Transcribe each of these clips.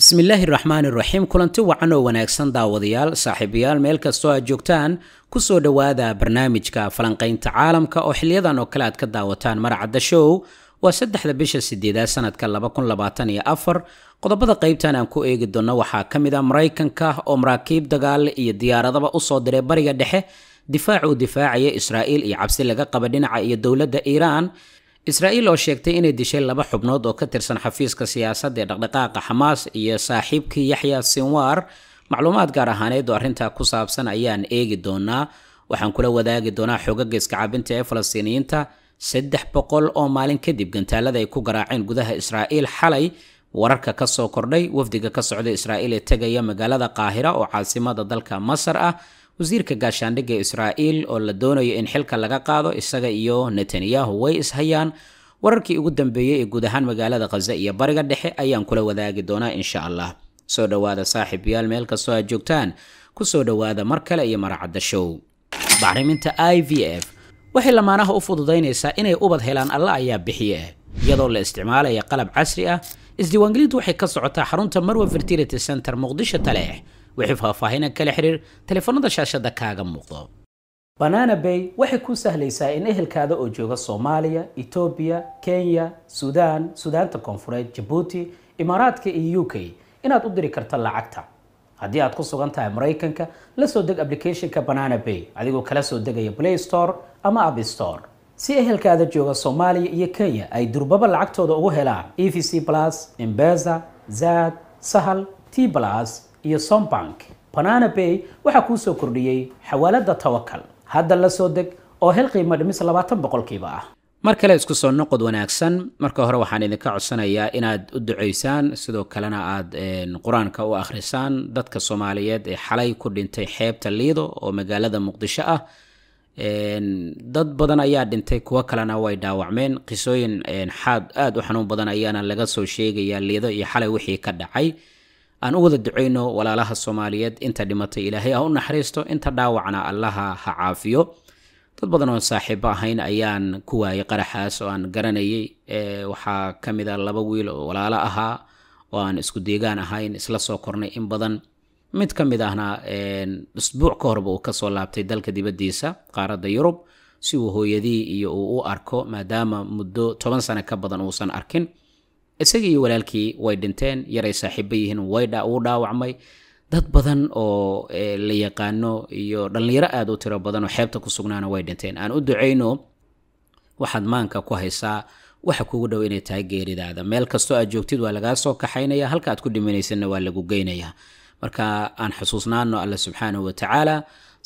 bismillaahi raxmaan iraxiim kulanti wacan oo wanaagsan daawadayaal saaxiibayaal meel kastoo aad joogtaan ku soo dhowaada barnaamijka falanqaynta caalamka oo xiliyadan oo kale aad ka daawataan maracadda show waa saddexda bisha sideedaad sanadka labakunlabaataniyafar qodobada qaybtan aan ku eegi doonno waxaa ka mid ah maraykanka oo maraakiib dagaal iyo diyaaradaba usoo diray bariga dhexe difaac uu difaacaya israa'iil iyo cabsi laga qaba dhinaca iyo dowladda iiraan israa'iil oo sheegtay inay dishay laba xubnood oo ka tirsan xafiiska siyaasadda ee dhaqdhaqaaqa xamaas iyo saaxiibkii yaxya sinwaar macluumaad gaar ahaaneed oo arrintaa ku saabsan ayaan eegi doonaa waxaan kula wadaagi doonaa xogagga iskacabinta ee falastiiniyiinta saddex boqol oo maalin kadib gantaalada ay ku garaaceen gudaha israa'iil xalay wararka ka soo kordhay wafdiga ka socda israa'iil ee tegaya magaalada qaahira oo caasimada dalka masar ah wasiirka gaashaandhigga israa'iil oo la doonayo in xilka laga qaado isaga iyo netanyahu way ishayaan wararkii ugu dambeeyey ee guud ahaan magaalada khaza iyo bariga dhexe ayaan kula wadaagi doonaa insha allah soo dhowaada saaxiibayaal meel kastoo aad joogtaan kusoo dhowaada mar kale iyo marcadda show bacriminta i v f waxay lamaanaha u fududaynaysaa inay ubad helaan alla ayaa bixiye iyadoo la isticmaalaya qalab casri ah isdiiwaangelintu waxay ka socotaa xarunta marwa fertility center muqdisho taleex wixii faahfaahina kala xiriir telefoonada shaashada kaaga muuqdo banana bay waxay kuu sahlaysaa in ehelkaada oo jooga soomaaliya etoobiya kenya suudaan suudaanta koonfureed jabuuti imaaraadka iyo u k inaad u diri karto lacagta haddii aad ku sugan tahay maraykanka la soo deg applicathonka banana bay adigoo kala soo degaya play store ama app store si ehelkaada jooga soomaaliya iyo kenya ay durbaba lacagtooda ugu helaan e v c plus imbeza zad sahal t plus iyo sombank pananabey waxaa kuu soo kordhiyey xawaalada tawakal hadda la soo deg oo hel qiimo dhimis labaatan boqolkiiba ah mar kale isku soo noqod wanaagsan marka hore waxaan idinka codsanayaa inaad u ducaysaan sidoo kalena aad qur-aanka u akhrisaan dadka soomaaliyeed ee xalay ku dhintay xeebta liido oo magaalada muqdisho ah dad badan ayaa dhintay kuwo kalena way dhaawacmeen qisooyin xaad aada u xanuun badan ayaana laga soo sheegayaa liido iyo xalay wixii ka dhacay aan u wada ducayno walaalaha soomaaliyeed inta dhimatay ilaahay ha u naxariisto inta dhaawacna allaha ha caafiyo dad badan oon saaxiibo ahayn ayaan ku waayay qaraxaas oo aan garanayay waxaa ka mid a ah laba wiil oo walaalo ahaa oo aan isku deegaan ahayn isla soo kornay in badan mid ka mid ahna usbuuc ka horba uu kasoo laabtay dalka dibaddiisa qaaradda yurub si uu hooyadii iyo uu u arko maadaama muddo toban sano ka badan uusan arkin isagii walaalkii way dhinteen yaray saaxiiba yihiin wuu dhaawacmay dad badan oo eh, la yaqaano iyo dhallinyaro aada u tiro badan oo xeebta ku sugnaana way dhinteen aan u ducayno waxaad maanka ku haysaa waxa kuugu dhow inay tahay geeridaada meel kastoo aad joogtid waa lagaa soo kaxaynaya halka aad ku dhimanaysanna waa lagu geynayaa marka aan xusuusnaano alla subxaanahu watacaala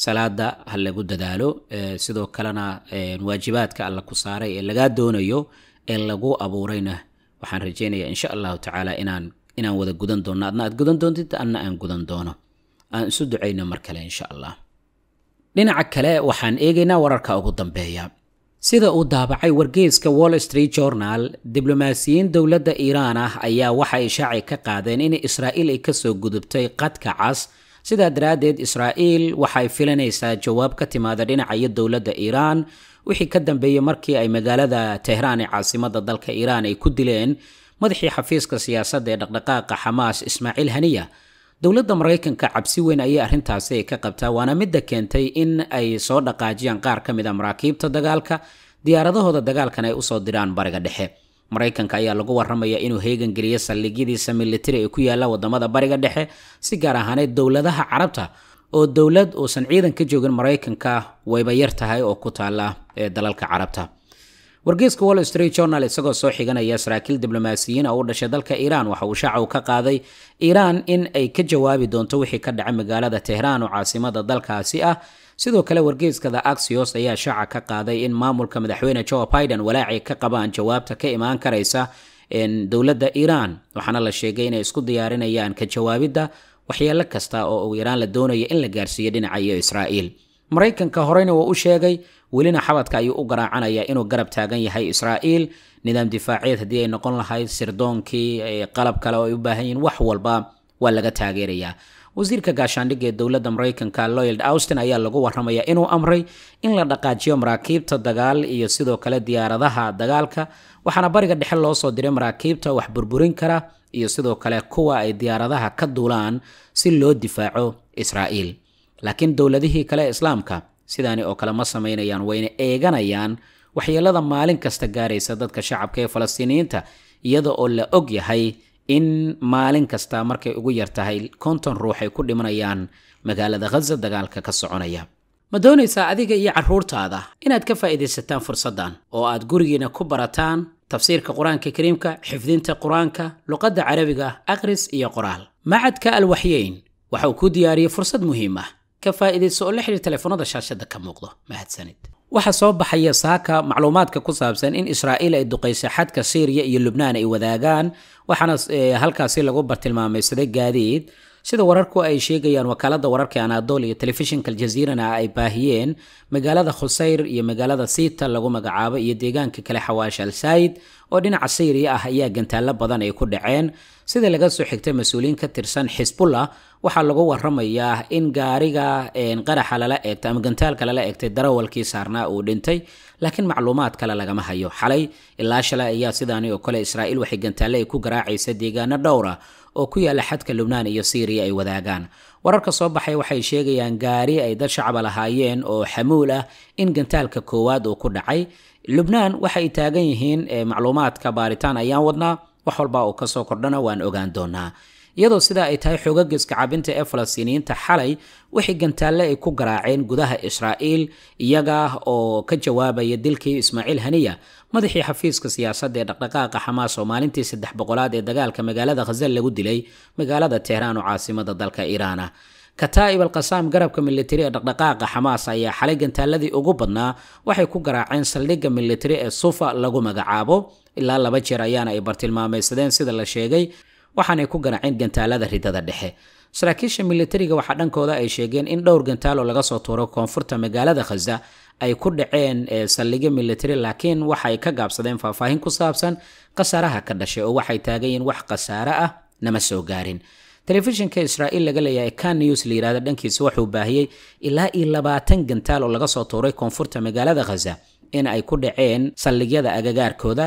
salaada ha lagu dadaalo eh, sidoo kalena eh, waajibaadka alla ku saaray ee lagaa doonayo ee lagu abuurayna waxaan rajeynayaa insha allahu tacaala inaan inaan wada gudan doonno adna aad gudan doontid anna aan gudan doono aan isu ducayno mar kale insha allah dhinaca kale waxaan eegaynaa wararka ugu dambeeya sida uu daabacay wargeyska wall street journal diblomaasiyiin dowladda iiraan ah ayaa waxay shaaci ka qaadeen in israa'iil ay kasoo gudubtay qadka cas sidaa daraaddeed israa'iil waxay filanaysaa jawaab ka timaada dhinaca iyo dowladda iiraan wixii ka dambeeyey markii ay magaalada tehraan ee caasimada dalka iiraan ay ku dileen madaxii xafiiska siyaasadda ee dhaqdhaqaaqa xamaas ismaaciil haniya dowladda maraykanka cabsi weyn ayay arrintaasi ay ka qabtaa waana midda keentay in ay soo dhaqaajiyaan qaar ka mid a ah maraakiibta dagaalka diyaaradahooda dagaalkan ay usoo diraan bariga dhexe maraykanka ayaa lagu waramaya inuu heegangeliyo saldhigyadiisa militari ee ku yaalla wadamada bariga dhexe si gaar ahaaneed dowladaha carabta oo dowlad uusan ciidan ka joogin maraykanka wayba yar tahay oo ku taala ee dalalka carabta wargeyska wall street journal isagoo soo xiganaya saraakiil diblomaasiyiin oo ah u dhashay dalka iiraan waxa uu shaacaw ka qaaday iiraan in ay ka jawaabi doonto wixii ka dhaca magaalada tehraan oo caasimada dalkaasi ah sidoo kale wargeyskada axios ayaa shaaca ka qaaday in maamulka madaxweyne joe biden walaacay ka qabaan jawaabta ka imaan karaysa dowladda iiraan waxaana la sheegay inay isku diyaarinayaan ka jawaabidda waxyeello kasta oo ugu yaraan la doonayo in la gaarsiiyo dhinaca iyo israa'iil maraykanka horeyna wuu u sheegay welina xabadka ayuu u garaacanayaa inuu garab taagan yahay israa'iil nidaam difaaciyeed haddii ay noqon lahayd sirdoonkii qalab kale oo ay u baahan yihiin wax walba waa laga taageerayaa wasiirka gaashaandhigga ee dowladda maraykanka loyld austin ayaa lagu waramaya inuu amray in la dhaqaajiyo maraakiibta dagaal iyo sidoo kale diyaaradaha dagaalka waxaana bariga dhexe loo soo diray maraakiibta wax burburin kara iyo sidoo kale kuwa ay diyaaradaha ka duulaan si loo difaaco israa'iil laakiin dowladihii kale islaamka sidaani oo kale ma samaynayaan wayna eeganayaan waxyeelada maalin kasta gaaraysa dadka shacabka ee falastiiniyiinta iyada oo la og yahay in maalin kasta markay ugu yartahay konton ruux ay ku dhimanayaan magaalada khaza dagaalka ka soconaya ma doonaysaa adiga iyo carruurtaada inaad ka faa'iidaysataan fursaddan oo aad gurigiina ku barataan tafsiirka qur-aanka kariimka xifdinta qur-aanka luqadda carabiga akhris iyo qoraal macadka alwaxyeyn waxauu ku diyaariyey fursad muhiim ah ka faa'iidayso oo la xidhiir taleefanada shaashadda ka muuqdo mahadsanid waxaa soo baxaya saaka macluumaadka ku saabsan in israa'iil ay duqaysay xadka siiriya iyo lubnaan ay wadaagaan waxaana eh, halkaasi lagu bartilmaamaysaday gaadiid sida wararku ay sheegayaan wakaalada wararka anadol iyo telefishinka aljaziirana ay baahiyeen magaalada khusayr iyo magaalada sita lagu magacaabo iyo deegaanka kale xawaash al oo dhinaca sayri ah ayaa gantaalo badan ay ku dhaceen sida laga soo xigtay mas-uuliyiin ka tirsan xisbullah waxaa lagu waramayaa in gaariga qaraxa lala eegtay ama gantaalka lala eegtay darawalkii saarnaa uu dhintay laakiin macluumaad kale lagama hayo xalay ilaa shalay ayaa sidaani oo kale israa'iil waxay gantaale ay ku garaacaysa deegaano dhowra ah oo ku yaalla xadka lubnaan iyo siiriya ay wadaagaan wararka soo baxay waxay sheegayaan gaari ay dad shacaba lahaayeen oo xamuul ah in gantaalka koowaad uu ku dhacay lubnaan waxay taagan yihiin macluumaadka baaritaan ayaan wadnaa wax walba uu ka soo kordhana waan ogaan doonaa iyadoo sida ay tahay xoogaga iskacabinta ee falastiiniyiinta xalay wixii gantaalle ay ku garaaceen gudaha israa'iil iyaga oo ka jawaabaya dilkii ismaaciil haniya madaxii xafiiska siyaasadda ee dhaqdhaqaaqa xamaas oo maalintii saddex boqolaad ee dagaalka magaalada khasal lagu dilay magaalada tehraan oo caasimada dalka iiraana ah. kataa'ib alqasaam garabka militari ee dhaqdhaqaaqa xamaas ayaa xalay gantaaladii ugu badnaa waxay ku garaaceen saldhigga militari ee sufa lagu magacaabo ilaa laba jeer ayaana ay bartilmaamaysadeen sida la sheegay waxaanay ku ganaaceen gantaalada ridada dhexe saraakiisha milatariga waxaa dhankooda ay sheegeen in dhowr gantaalo laga soo tuuro koonfurta magaalada khasda ay ku dhaceen eh, saldhigyo milatari laakiin waxay ka gaabsadeen faahfaahin ku saabsan khasaaraha ka dhashay oo waxay taagayiin wax khasaare ah nama soo gaarin telefishinka israa'iil laga leeyahay kan news la yihahdo dhankiisa wuxuu baahiyey ilaa iyo labaatan gantaal oo laga soo tuuray koonfurta magaalada khaza in ay ku dhaceen saldhigyada agagaarkooda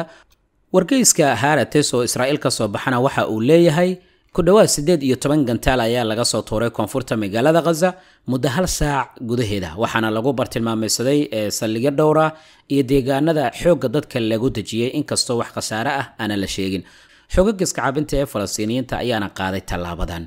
wargeyska harates oo israa'iil ka soo baxana waxa uu leeyahay ku dhowaad siddeed iyo toban gantaal ayaa laga soo tuuray koonfurta magaalada khaza muddo hal saac gudaheeda waxaana lagu bartilmaameysaday ee eh, saldhigyo dhowra iyo deegaanada xoogga dadka lagu dejiyey inkastoo wax khasaare ah aana la sheegin xooga cabinta ee falastiiniyiinta ayaana qaaday tallaabadan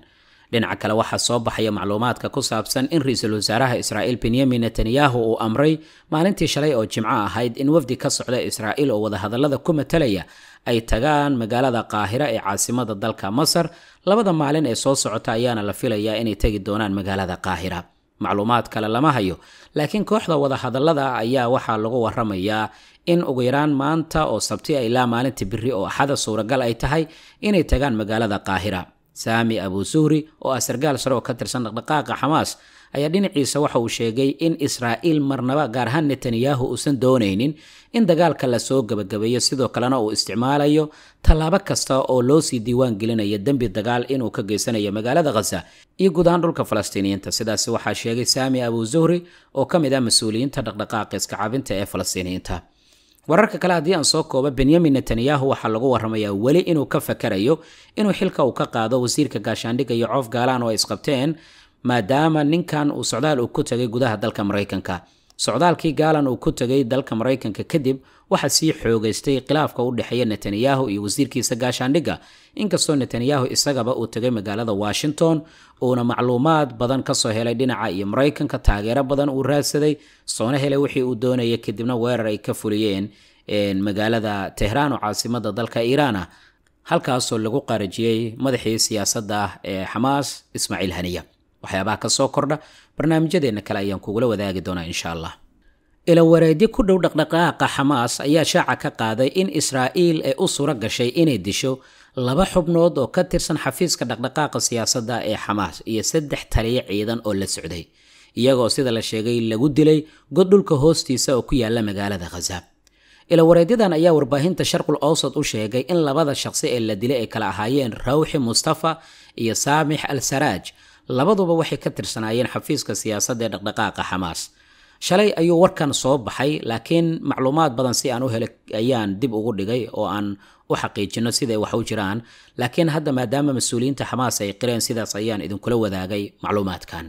dhinaca kale waxaa soo baxaya macluumaadka ku saabsan in ra-iisul wasaaraha israa'iil benyamin netanyahu uu amray maalintii shalay oo jimco ahayd in wafdi ka socda israa'iil oo wadahadallada ku matalaya ay tagaan magaalada qaahira ee caasimada dalka masar labada maalin ee soo socota ayaana la filayaa inay tegi doonaan magaalada qaahira macluumaad kale lama hayo laakiin kooxda wadahadallada ayaa waxaa lagu waramayaa in ugu yaraan maanta oo sabti a ilaa maalinta biri oo axada suuragal ay tahay inay tagaan magaalada qaahira saami abu suhri oo ah sargaal sare oo ka tirsan dhaqdhaqaaqa xamaas ayaa dhinaciisa waxa uu sheegay in israa'iil marnaba gaar ahaan netanyahu uusan doonaynin in dagaalka lasoo gebagabeeyo sidoo kalena uu isticmaalayo tallaabo kasta oo loo sii diiwaan gelinayo dembi dagaal inuu ka geysanayo magaalada khaza iyo guud dhulka falastiiniyiinta sidaasi waxaa sheegay saami abu suhri oo ka mid ah mas-uuliyiinta dhaqdhaqaaqa iska ee falastiiniyiinta wararka kale haddii aan soo kooba benyamin netanyahu waxaa lagu waramayaa weli inuu ka fakarayo inuu xilka uu ka qaado wasiirka gaashaandhigga iyo coof gaalaan oo ay isqabteen maadaama ninkan uu socdaal uu ku tagay gudaha dalka maraykanka socdaalkii gaalan uu ku tegay dalka maraykanka kadib waxaa sii xoogaystay khilaafka u dhexeeya netanyahu iyo wasiirkiisa gaashaandhigga inkastoo netanyahu isagaba uu tegay magaalada washington uuna macluumaad badan kasoo helay dhinaca iyo maraykanka taageero badan uu raadsaday soona helay wixii uu doonaya kadibna weerar ay ka fuliyeen magaalada tehraan oo caasimada dalka iiraana ah. halkaasoo lagu qaarajiyey madaxii siyaasadda ah ee xamaas ismaaciil haniya waxyaabaha kasoo kordha barnaamijyadeenna kale ayaan kugula wadaagi doonaa insha allah ilawareedyo ku dhow dhaqdhaqaaqa xamaas ayaa shaaca ka qaaday in israa'iil ay u suro gashay inay disho laba xubnood oo ka tirsan xafiiska dhaqdhaqaaqa siyaasadda ee xamaas iyo saddex taliya ciidan oo la socday iyagoo sida la sheegay lagu dilay god dhulka hoostiisa oo ku yaala magaalada khazaab ilawareedyadan ayaa warbaahinta sharqul owsad u sheegay in labada shaqsi ee la dilay ay kala ahaayeen rawxi mustafa iyo saamix al saraaj labaduba waxay ka tirsanaayeen xafiiska siyaasadda ee dhaqdhaqaaqa xamaas shalay ayuu warkan soo baxay laakiin macluumaad badan si aan u helay ayaan dib ugu dhigay oo aan u xaqiijino siday wax u jiraan laakiin hadda maadaama mas-uuliyiinta xamaas ay qireen sidaas ayaan idinkula wadaagay macluumaadkan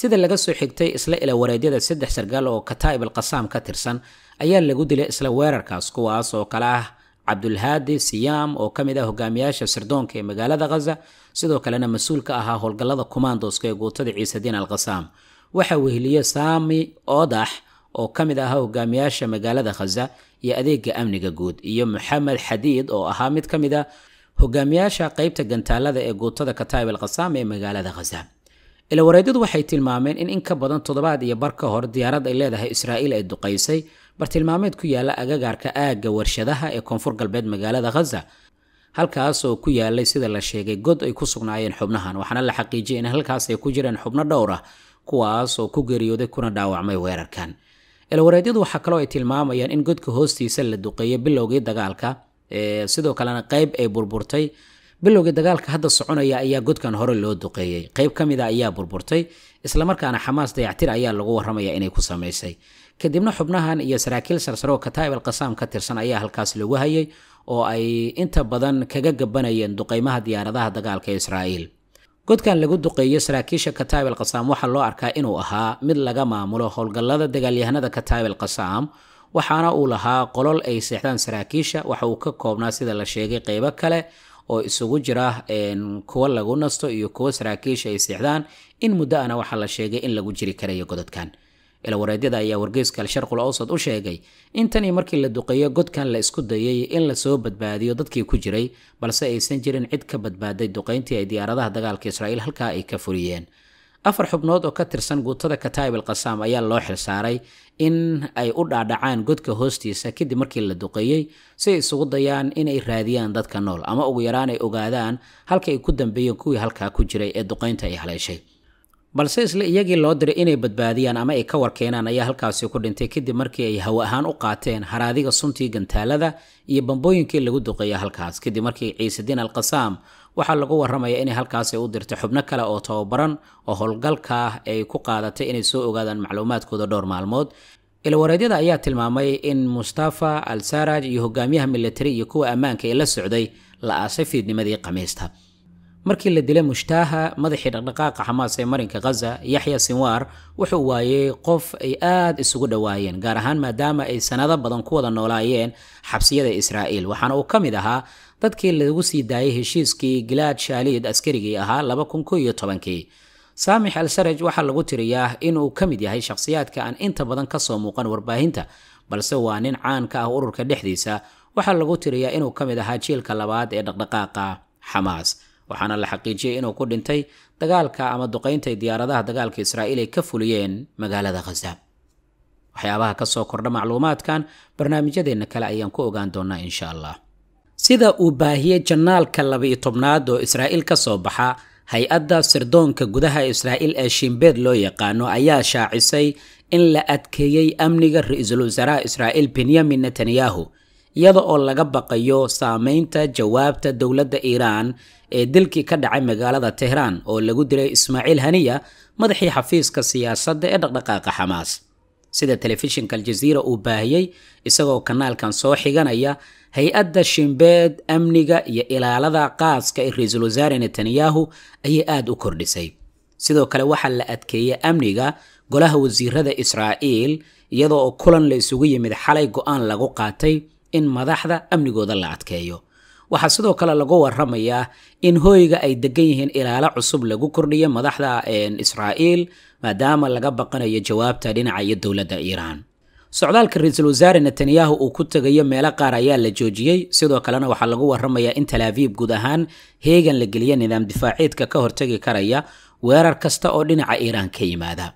sida laga soo xigtay isla ila wareedyada saddex sargaal oo kataa'ib alqasaam ka tirsan ayaa lagu dilay isla weerarkaas kuwaas oo kale ah cabdulhaadi siyaam oo ka mid ah hogaamiyaasha sirdoonka ee magaalada khaza sidoo kalena mas-uul ka ahaa howlgallada komandoska ee guutada ciisediin al khasaam waxaa weheliye saami oodax oo ka mid ahaa hogaamiyaasha magaalada khaza iyo adeega amniga guud iyo maxamed xadiid oo ahaa mid ka mid a ah hogaamiyaasha qeybta gantaalada ee guutada kataib al khasaam ee magaalada khaza ilawareedyadu waxay tilmaameen in in ka badan toddobaad iyo bar ka hor diyaarad ay leedahay israa'iil ay duqaysay bartilmaameed ku yaala agagaarka aagga warshadaha ee koonfur galbeed magaalada khaza halkaas oo ku yaalay sida la sheegay god ay ku sugnaayeen xubnahan waxaana la xaqiijiyay in halkaas ay ku jireen xubno dhowr ah kuwaas oo ku geeriyooday kuna dhaawacmay weerarkan ilawareedyadu waxaa kaloo ay tilmaamayaan in godka hoostiisa la duqeeyay bilowgii dagaalka sidoo kalena qayb ay burburtay bilowgii dagaalka hadda soconaya ayaa godkan hore loo duqeeyey qayb ka mida ah ayaa burburtay islamarkaana xamaas dayactir ayaa lagu waramaya inay ku samaysay kadibna xubnahan iyo saraakiil sarsaroo kataa'ib alqasaam ka tirsan ayaa halkaas lagu hayay oo ay inta badan kaga gabanayeen duqaymaha diyaaradaha dagaalka israa'iil godkan lagu duqeeyo saraakiisha kataa'ib alqasaam waxaa loo arkaa inuu ahaa mid laga maamulo howlgallada dagaalyahanada kataa'ib alqasaam waxaana uu lahaa qolol ay seexdaan saraakiisha waxa uu ka koobnaa sida la sheegay qaybo kale oo isugu jira kuwa lagu nasto iyo kuwo saraakiisha ay seexdaan in muddo ana waxaa la sheegay in lagu jiri karayo godadkan ilawareedyada ayaa wargeyska al-sharqul awsad u sheegay in tanii markii la duqeeyo godkan la isku dayay in lasoo badbaadiyo dadkii ku jiray balse aysan jirin cid ka badbaaday duqayntii ay diyaaradaha dagaalka israa'iil halkaa ay ka furiyeen afar xubnood oo ka tirsan guutada kataa'ib alqasaam ayaa loo xilsaaray in ay u dhaadhacaan godka hoostiisa kadib markii la duqeeyey si ay isugu dayaan inay raadiyaan dadka nool ama ugu yaraan ay ogaadaan halka ay ku dambeeyeen kuwii halkaa ku jiray ee duqeynta ay haleeshay balse isle iyagii loo diray inay badbaadiyaan ama ay ka warkeenaan ayaa halkaasi ku dhintay kadib markii ay hawo ahaan u qaateen haraadiga suntii gantaalada iyo bambooyinkii lagu duqeeya halkaas kadib markii ciisediin alqasaam waxaa lagu waramaya inay halkaasi u dirtay xubno kale oo tababaran oo howlgalka ah ay ku qaadatay inay soo ogaadaan macluumaadkooda dhowr maalmood ilwareedyada ayaa tilmaamay in mustafa al saraj iyo hogaamiyaha militari iyo kuwa ammaanka ee la socday la aasay fiidnimadii khamiista markii la dilay mushtaaha madaxii dhaqdhaqaaqa xamaas ee marinka khaza yaxya sinwar wuxuu waayey qof ay aad isugu dhowaayeen gaar ahaan maadaama ay sanado badan ku wada noolaayeen xabsiyada israa'iil waxaana uu ka mid ahaa dadkii lagu sii daayay heshiiskii gilaad shaaliid askarigii ahaa laba kun ko tobankii saamix al saraj waxaa lagu tiriyaa inuu ka mid yahay shakhsiyaadka aan inta badan ka soo muuqan warbaahinta balse waa nin caan ka ah ururka dhexdiisa waxaa lagu tiriyaa inuu ka mid ahaa jiilka labaad ee dhaqdhaqaaqa xamaas waxaana la xaqiijiyey inuu ku dhintay dagaalka ama duqaynta ay diyaaradaha dagaalka israa'iil ay ka fuliyeen magaalada khaza waxyaabaha ka soo kordha macluumaadkan barnaamijyadeenna kale ayaan ku ogaan doonnaa insha allah sida uu baahiyey janaalka laba-iyo tobnaad oo israa'iil ka soo baxa hay-adda sirdoonka gudaha israa'iil ee shimbeed loo yaqaano ayaa shaacisay in la adkeeyey amniga ra-iisul israa'iil benyamin netanyahu iyada oo laga baqayo saamaynta jawaabta dowladda iiraan ee dilkii ka dhacay magaalada tehraan oo lagu dilay ismaaciil haniya madaxii xafiiska siyaasadda ee dhaqdhaqaaqa xamaas sida telefishinka aljaziira uu baahiyey isagoo kanaalkan soo xiganaya hay-adda shimbeed amniga iyo ilaalada qaaska ee ra-iisul wasaare netanyahu ayay aada u kordhisay sidoo kale waxaa la adkeeyey amniga golaha wasiirada israa'iil iyadoo oo kulan la isugu yimid xalay go-aan lagu qaatay in madaxda amnigooda la adkeeyo waxaa sidoo kale lagu waramayaa in hooyga ay degan yihiin ilaalo cusub lagu kordhiyo madaxda israa'iil maadaama laga baqanayo jawaabta dhinacayo dowladda iiraan socdaalka ra-iisul wasaare netanyahu uu ku tegayo meelo qaar ayaa la joojiyey sidoo kalena waxaa lagu waramayaa in talaaviib guud ahaan heegan la geliya nidaam difaaceedka ka hortegi karaya weerar kasta oo dhinaca iiraan ka yimaada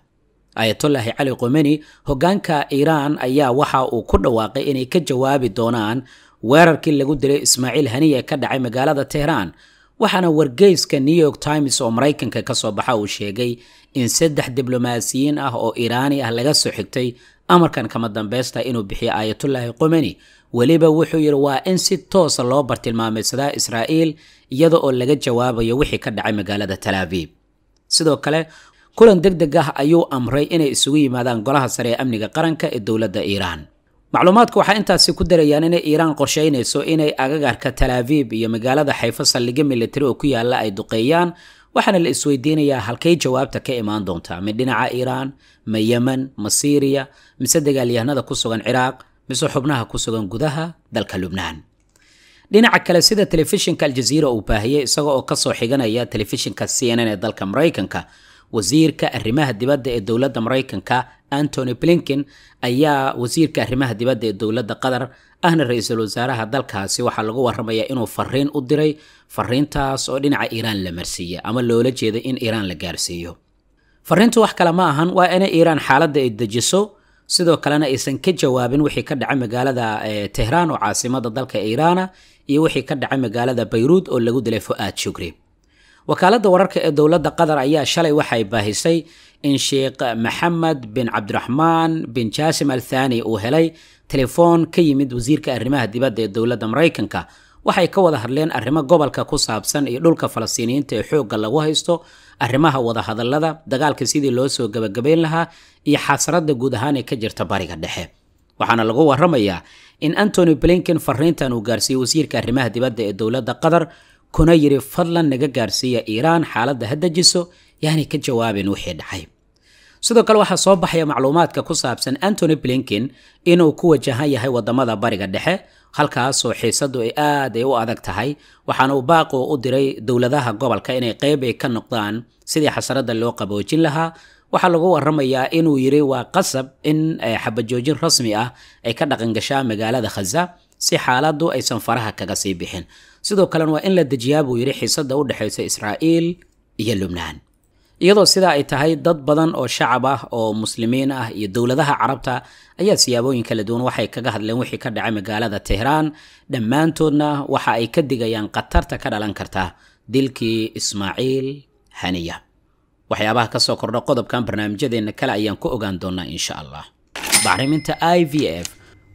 ayatolaahi cali qomeni hoggaanka iiraan ayaa waxa uu ku dhawaaqay inay ka jawaabi doonaan weerarkii lagu dilay ismaaciil haniye ka dhacay magaalada tehraan waxaana wargeyska new york times oo maraykanka ka soo baxa uu sheegay in saddex diblomaasiyiin ah oo iraani ah laga soo xigtay amarkan kama dambeysta inuu bixiyo aayatullaahi qomeni weliba wuxuu yidhi waa in si toosa ah loo bartilmaamaysadaa israa'iil iyada oo laga jawaabayo wixii ka dhacay magaalada talaabiib sidoo kale kulan deg deg ah ayuu amray inay isugu yimaadaan golaha sare ee amniga qaranka ee dowladda iiraan macluumaadka waxaa intaasi ku darayaan inay iiraan qorshaynayso inay agagaarka talaaviib iyo magaalada xayfo saldhigyo militari oo ku yaalla ay duqeeyaan waxaana la isweydiinayaa halkay jawaabta ka imaan doontaa mid dhinaca iiraan ma yemen ma siiriya mise dagaalyahanada ku sugan ciraaq mise xubnaha ku sugan gudaha dalka lubnaan dhinaca kale sida telefishinka aljaziira uu baahiyey isaga oo kasoo xiganaya telefishinka c n n ee dalka maraykanka wasiirka arrimaha dibadda ee dowladda maraykanka antony blinkin ayaa wasiirka arrimaha dibadda ee dowladda qatar ahna ra-iisul wasaaraha dalkaasi waxaa lagu waramayaa inuu fariin u diray fariintaas oo dhinaca iiraan la marsiiya ama loola jeeday in iiraan la gaarsiiyo fariintu wax kale ma ahan waa inay iiraan xaaladda ay dejiso sidoo kalena aysan ka jawaabin wixii ka dhacay magaalada eh, tehraan oo caasimada dalka iiraana iyo wixii ka dhacay magaalada bayruud oo lagu dilay fu-aad shugri wakaaladda wararka ee dowladda qatar ayaa shalay waxay baahisay in sheekh maxamed bin cabdiraxmaan bin jaasim al thani uu helay telefoon ka yimid wasiirka arrimaha dibadda ee dowladda maraykanka waxay ka wada hadleen arrimo gobolka ku saabsan iyo dhulka falastiiniyiinta ee xoogga lagu haysto arrimaha wadahadallada dagaalka sidii loo soo gabagabayn lahaa iyo xasradda guud ahaan ee ka jirta bariga dhexe waxaana lagu waramayaa in antony blinkin fariintan uu gaarsiiyey wasiirka arrimaha dibadda ee dowladda qatar kuna yidhi fadlan naga gaarsiiya iiraan xaaladda ha dejiso yaanay ka jawaabin wixii dhacay sidoo kale waxaa soo baxaya macluumaadka ku saabsan antony blinken inuu ku wajahan yahay wadamada bariga dhexe halkaasoo xiisadu ay aad ay u adag tahay waxaana uu baaqo u diray dowladaha gobolka inay qeyb ay ka noqdaan sidii xasarada loo qaboojin lahaa waxaa lagu waramayaa inuu yidhi waa qasab in eh, xabajoojin rasmi ah ay ka dhaqangashaa magaalada khaza si xaaladdu aysan faraha kaga sii bixin sidoo kalena waa in la dejiyaa buu yidhi xiisada u dhexaysa israa'iil iyo lubnaan iyadoo sidaa ay tahay dad badan oo shacab ah oo muslimiin ah iyo dowladaha carabta ayaa siyaabooyin kala duwan waxay kaga hadleen wixii ka dhacay magaalada tehraan dhammaantoodna waxa ay ka digayaan khatarta ka dhalan karta dilkii ismaaciil haniya waxyaabaha kasoo kordha qodobkan barnaamijyadeenna kale ayaan ku ogaan doonaa insha allah bacriminta i v f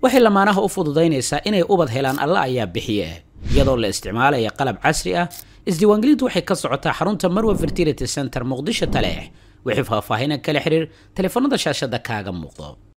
waxay lamaanaha u fududaynaysaa inay ubad helaan alla ayaa bixiye iyadoo la isticmaalaya qalab casri ah isdiiwaangelintu waxay ka socotaa xarunta marwa fertility center muqdisho taleex wixii faahfaahinan kala xiriir taleefanada shaashada kaaga muuqdo